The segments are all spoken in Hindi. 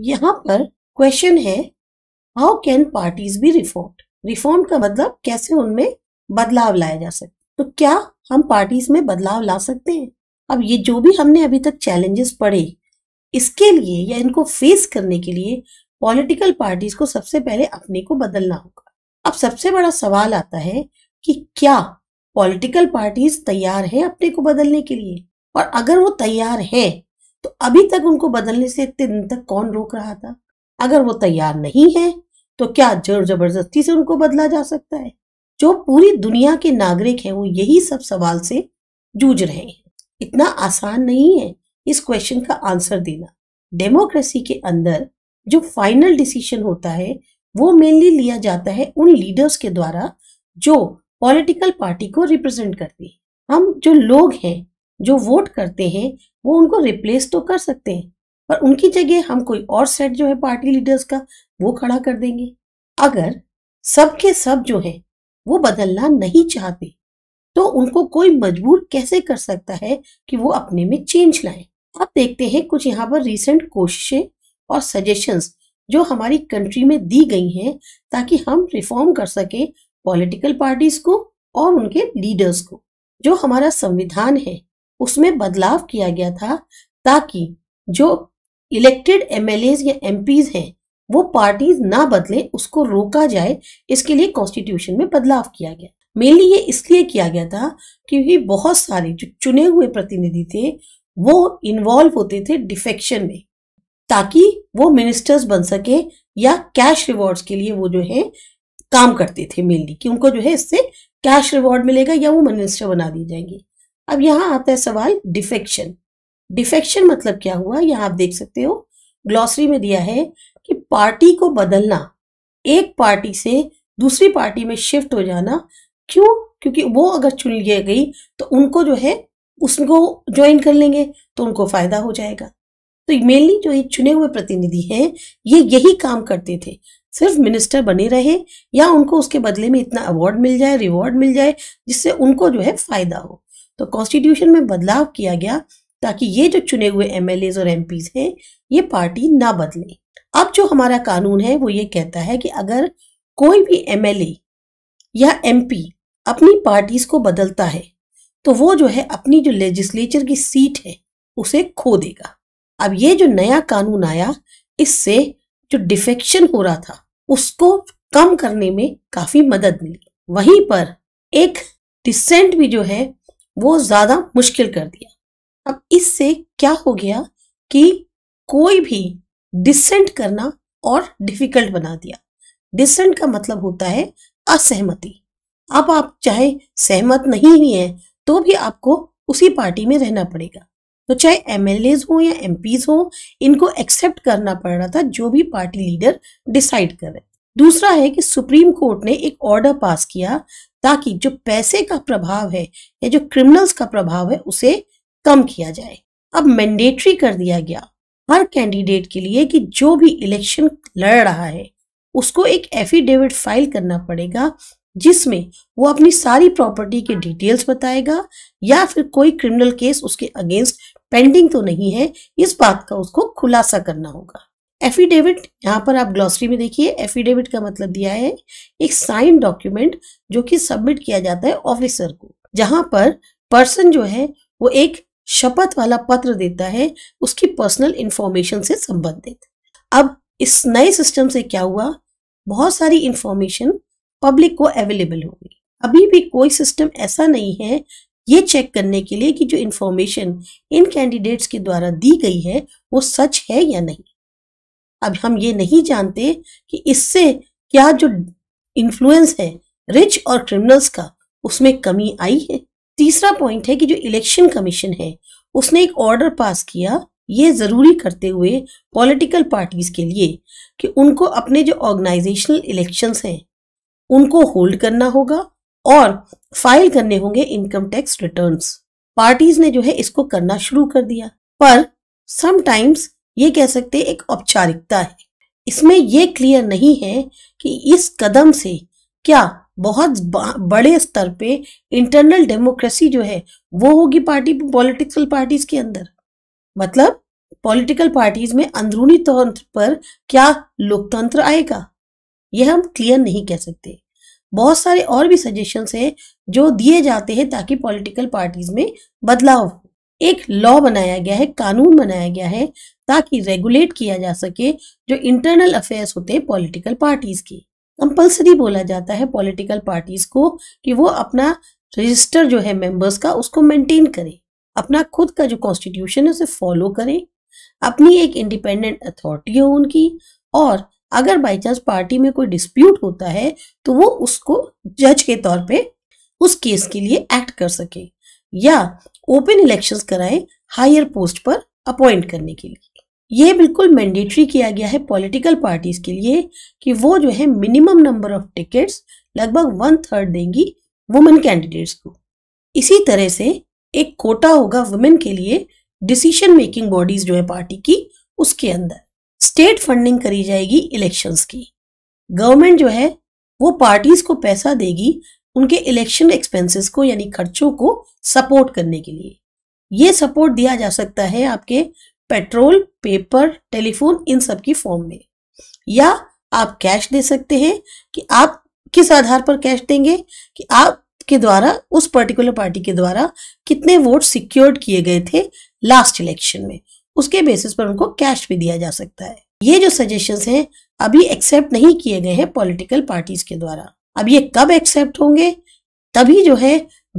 यहाँ पर क्वेश्चन है how can parties be reform reform का मतलब कैसे उनमें बदलाव लाया जा सकता तो क्या हम पार्टीज में बदलाव ला सकते हैं अब ये जो भी हमने अभी तक चैलेंजेस पढ़े इसके लिए या इनको फेस करने के लिए पॉलिटिकल पार्टीज को सबसे पहले अपने को बदलना होगा अब सबसे बड़ा सवाल आता है कि क्या पॉलिटिकल पार्टीज तैयार है अपने को बदलने के लिए और अगर वो तैयार है तो अभी तक उनको बदलने से इतने दिन तक कौन रोक रहा था अगर वो तैयार नहीं है तो क्या जोर जबरदस्ती से उनको बदला जा सकता है जो पूरी दुनिया के नागरिक हैं वो यही सब सवाल से जूझ रहे हैं इतना आसान नहीं है इस क्वेश्चन का आंसर देना डेमोक्रेसी के अंदर जो फाइनल डिसीजन होता है वो मेनली लिया जाता है उन लीडर्स के द्वारा जो पॉलिटिकल पार्टी को रिप्रेजेंट करती है हम जो लोग हैं जो वोट करते हैं वो उनको रिप्लेस तो कर सकते हैं पर उनकी जगह हम कोई और सेट जो है पार्टी लीडर्स का वो खड़ा कर देंगे अगर सब के सब जो है वो बदलना नहीं चाहते तो उनको कोई मजबूर कैसे कर सकता है कि वो अपने में चेंज लाए आप देखते हैं कुछ यहाँ पर रिसेंट कोशिशें और सजेशंस जो हमारी कंट्री में दी गई हैं ताकि हम रिफॉर्म कर सके पॉलिटिकल पार्टीज को और उनके लीडर्स को जो हमारा संविधान है उसमें बदलाव किया गया था ताकि जो इलेक्टेड एमएलए या एमपीज हैं वो पार्टीज ना बदले उसको रोका जाए इसके लिए कॉन्स्टिट्यूशन में बदलाव किया गया मेनली ये इसलिए किया गया था क्योंकि बहुत सारे जो चुने हुए प्रतिनिधि थे वो इन्वॉल्व होते थे डिफेक्शन में ताकि वो मिनिस्टर्स बन सके या कैश रिवॉर्ड्स के लिए वो जो है काम करते थे मेनली कि उनको जो है इससे कैश रिवॉर्ड मिलेगा या वो मिनिस्टर बना दिए जाएंगे अब यहाँ आता है सवाल डिफेक्शन डिफेक्शन मतलब क्या हुआ यहाँ आप देख सकते हो ग्लॉसरी में दिया है कि पार्टी को बदलना एक पार्टी से दूसरी पार्टी में शिफ्ट हो जाना क्यों क्योंकि वो अगर चुन लिया गई तो उनको जो है उसको ज्वाइन कर लेंगे तो उनको फायदा हो जाएगा तो मेनली जो ये चुने हुए प्रतिनिधि हैं ये यही काम करते थे सिर्फ मिनिस्टर बने रहे या उनको उसके बदले में इतना अवार्ड मिल जाए रिवॉर्ड मिल जाए जिससे उनको जो है फायदा हो तो कॉन्स्टिट्यूशन में बदलाव किया गया ताकि ये जो चुने हुए एम और एम हैं ये पार्टी ना बदले अब जो हमारा कानून है वो ये कहता है कि अगर कोई भी एम या एम अपनी पार्टीज को बदलता है तो वो जो है अपनी जो लेजिस्लेचर की सीट है उसे खो देगा अब ये जो नया कानून आया इससे जो डिफेक्शन हो रहा था उसको कम करने में काफ़ी मदद मिली वहीं पर एक डिसेंट भी जो है वो ज्यादा मुश्किल कर दिया अब इससे क्या हो गया कि कोई भी डिसेंट करना और डिफिकल्ट बना दिया डिसेंट का मतलब होता है असहमति अब आप चाहे सहमत नहीं भी हैं तो भी आपको उसी पार्टी में रहना पड़ेगा तो चाहे एम एल एज हो या एम हो इनको एक्सेप्ट करना पड़ रहा था जो भी पार्टी लीडर डिसाइड कर रहे दूसरा है कि सुप्रीम कोर्ट ने एक ऑर्डर पास किया ताकि जो पैसे का प्रभाव है या जो क्रिमिनल्स का प्रभाव है उसे कम किया जाए अब मैंडेटरी कर दिया गया हर कैंडिडेट के लिए कि जो भी इलेक्शन लड़ रहा है उसको एक एफिडेविट फाइल करना पड़ेगा जिसमें वो अपनी सारी प्रॉपर्टी के डिटेल्स बताएगा या फिर कोई क्रिमिनल केस उसके अगेंस्ट पेंडिंग तो नहीं है इस बात का उसको खुलासा करना होगा एफिडेविट यहाँ पर आप ग्लॉसरी में देखिए एफिडेविट का मतलब दिया है एक साइन डॉक्यूमेंट जो कि सबमिट किया जाता है ऑफिसर को जहाँ पर पर्सन जो है वो एक शपथ वाला पत्र देता है उसकी पर्सनल इंफॉर्मेशन से संबंधित अब इस नए सिस्टम से क्या हुआ बहुत सारी इंफॉर्मेशन पब्लिक को अवेलेबल होगी अभी भी कोई सिस्टम ऐसा नहीं है ये चेक करने के लिए कि जो इन्फॉर्मेशन इन कैंडिडेट्स के द्वारा दी गई है वो सच है या नहीं अब हम ये नहीं जानते कि इससे क्या जो इन्फ्लुएंस है रिच और क्रिमिनल्स का उसमें कमी आई है तीसरा पॉइंट है कि जो इलेक्शन कमीशन है उसने एक ऑर्डर पास किया ये ज़रूरी करते हुए पॉलिटिकल पार्टीज के लिए कि उनको अपने जो ऑर्गेनाइजेशनल इलेक्शंस हैं उनको होल्ड करना होगा और फाइल करने होंगे इनकम टैक्स रिटर्न्स पार्टीज ने जो है इसको करना शुरू कर दिया पर समटाइम्स ये कह सकते हैं एक औपचारिकता है इसमें ये क्लियर नहीं है कि इस कदम से क्या बहुत बड़े स्तर पे इंटरनल डेमोक्रेसी जो है वो होगी पार्टी पॉलिटिकल पार्टीज के अंदर मतलब पॉलिटिकल पार्टीज में अंदरूनी तंत्र पर क्या लोकतंत्र आएगा यह हम क्लियर नहीं कह सकते बहुत सारे और भी सजेशन है जो दिए जाते हैं ताकि पॉलिटिकल पार्टीज में बदलाव हो एक लॉ बनाया गया है कानून बनाया गया है ताकि रेगुलेट किया जा सके जो इंटरनल अफेयर्स होते हैं पॉलिटिकल पार्टीज के कंपलसरी बोला जाता है पॉलिटिकल पार्टीज को कि वो अपना रजिस्टर जो है मेंबर्स का उसको मेंटेन करें अपना खुद का जो कॉन्स्टिट्यूशन है उसे फॉलो करें अपनी एक इंडिपेंडेंट अथॉरिटी हो उनकी और अगर बाई चांस पार्टी में कोई डिस्प्यूट होता है तो वो उसको जज के तौर पे उस केस के लिए एक्ट कर सके या ओपन इलेक्शंस कराएं हायर पोस्ट पर अपॉइंट करने के लिए ये बिल्कुल मैंडेटरी किया गया है पॉलिटिकल पार्टीज के लिए कि वो जो है मिनिमम नंबर ऑफ टिकट्स लगभग वन थर्ड देंगी वुमेन कैंडिडेट्स को इसी तरह से एक कोटा होगा वुमेन के लिए डिसीशन मेकिंग बॉडीज जो है पार्टी की उसके अंदर स्टेट फंडिंग करी जाएगी इलेक्शंस की गवर्नमेंट जो है वो पार्टीज को पैसा देगी उनके इलेक्शन एक्सपेंसेस को यानी खर्चों को सपोर्ट करने के लिए ये सपोर्ट दिया जा सकता है आपके पेट्रोल पेपर टेलीफोन इन सब की फॉर्म में या आप कैश दे सकते हैं कि आप किस आधार पर कैश देंगे कि आपके द्वारा उस पर्टिकुलर पार्टी के द्वारा कितने वोट सिक्योर्ड किए गए थे लास्ट इलेक्शन में उसके बेसिस पर उनको कैश भी दिया जा सकता है ये जो सजेशंस हैं अभी एक्सेप्ट नहीं किए गए हैं पॉलिटिकल पार्टीज के द्वारा अब ये कब एक्सेप्ट होंगे तभी जो है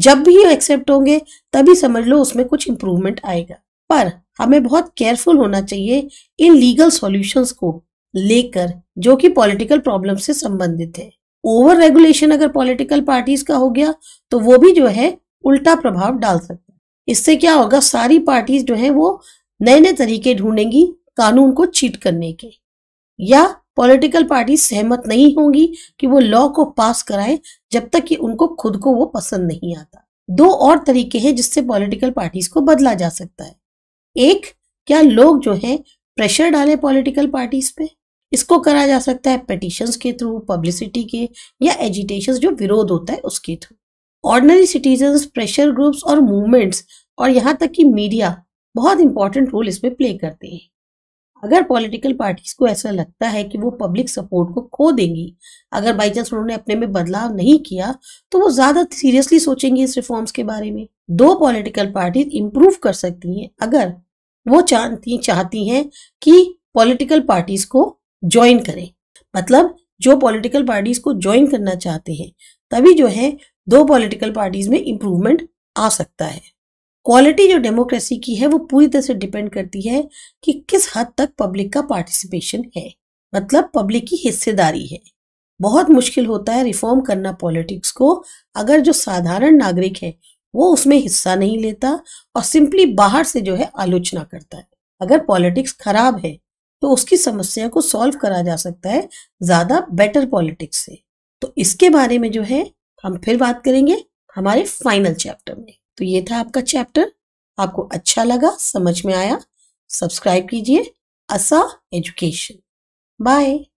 जब भी ये एक्सेप्ट होंगे तभी समझ लो उसमें कुछ इम्प्रूवमेंट आएगा पर हमें बहुत केयरफुल होना चाहिए इन लीगल सॉल्यूशंस को लेकर जो कि पॉलिटिकल प्रॉब्लम से संबंधित है ओवर रेगुलेशन अगर पॉलिटिकल पार्टीज का हो गया तो वो भी जो है उल्टा प्रभाव डाल सकता है इससे क्या होगा सारी पार्टीज जो है वो नए नए तरीके ढूंढेंगी कानून को चीट करने के या पॉलिटिकल पार्टी सहमत नहीं होंगी कि वो लॉ को पास कराएं जब तक कि उनको खुद को वो पसंद नहीं आता दो और तरीके हैं जिससे पॉलिटिकल पार्टीज को बदला जा सकता है एक क्या लोग जो है प्रेशर डाले पॉलिटिकल पार्टीज पे इसको करा जा सकता है पेटिशन के थ्रू पब्लिसिटी के या एजिटेशन जो विरोध होता है उसके through ordinary citizens pressure groups और मूवमेंट्स और यहाँ तक कि मीडिया बहुत इंपॉर्टेंट रोल इसमें प्ले करते हैं अगर पॉलिटिकल पार्टीज को ऐसा लगता है कि वो पब्लिक सपोर्ट को खो देंगी अगर बाई चांस उन्होंने अपने में बदलाव नहीं किया तो वो ज़्यादा सीरियसली सोचेंगी इस रिफॉर्म्स के बारे में दो पॉलिटिकल पार्टीज इम्प्रूव कर सकती हैं अगर वो चाहती चाहती हैं कि पॉलिटिकल पार्टीज को ज्वाइन करें मतलब जो पॉलिटिकल पार्टीज को ज्वाइन करना चाहते हैं तभी जो है दो पॉलिटिकल पार्टीज में इम्प्रूवमेंट आ सकता है क्वालिटी जो डेमोक्रेसी की है वो पूरी तरह से डिपेंड करती है कि किस हद तक पब्लिक का पार्टिसिपेशन है मतलब पब्लिक की हिस्सेदारी है बहुत मुश्किल होता है रिफॉर्म करना पॉलिटिक्स को अगर जो साधारण नागरिक है वो उसमें हिस्सा नहीं लेता और सिंपली बाहर से जो है आलोचना करता है अगर पॉलिटिक्स खराब है तो उसकी समस्या को सॉल्व करा जा सकता है ज़्यादा बेटर पॉलिटिक्स से तो इसके बारे में जो है हम फिर बात करेंगे हमारे फाइनल चैप्टर में तो ये था आपका चैप्टर आपको अच्छा लगा समझ में आया सब्सक्राइब कीजिए असा एजुकेशन बाय